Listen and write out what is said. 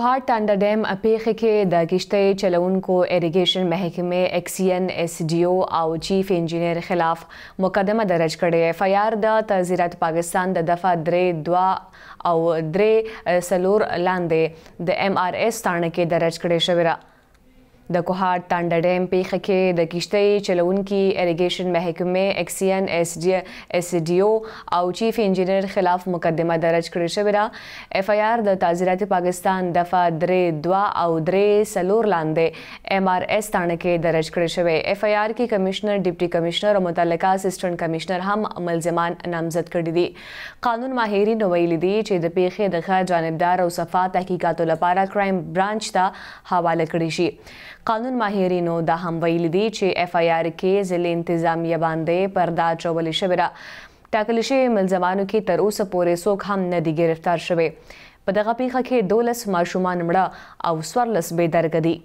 هارت انډر ډیم اپیخه کې د کشتۍ چلوونکو اریګیشن محکمې ایکس ان اس ډی او او چیف انجنیر خلاف مقدمه درج کړې اف ای آر د تعزیرات پاکستان د دفعه 3 دوا او 3 سلور لاندې د ام آر اس تانه کې درج کړې شوې د کوهار تانډه ډیم پیخه کې د کشتۍ چلونکي اریګیشن محکمې اکسین اس ډي اس ډي او او چیف انجنیر خلاف مقدمه درج کړې شوې ده اف آی آر د تعزیرات پاکستان دفعه 3 2 او 3 سلور لاندې ام آر اس تانه کې درج کړې شوې اف آی آر کې کمشنر ډیپټي کمشنر او متعلقه اسسټنټ کمشنر هم ملزمان نامزد کړي دي قانون ماهرین ویلي دي چې د پیخې د ښه جانبدار او صفا تحقیقاتو لپاره کرایم برانچ ته حواله کړی شي قانون ماهرینو دا هم ویل دي چې اف آی آر کې ځلې انتظامیه باندې پردا چولې شوې ده ټاکل شوي ملزمانو کې تر اوسه پورې څوک هم نه دي گرفتار شوي په دغه پیښه کې 12 ماشومان مړه او 14 بې درګ دي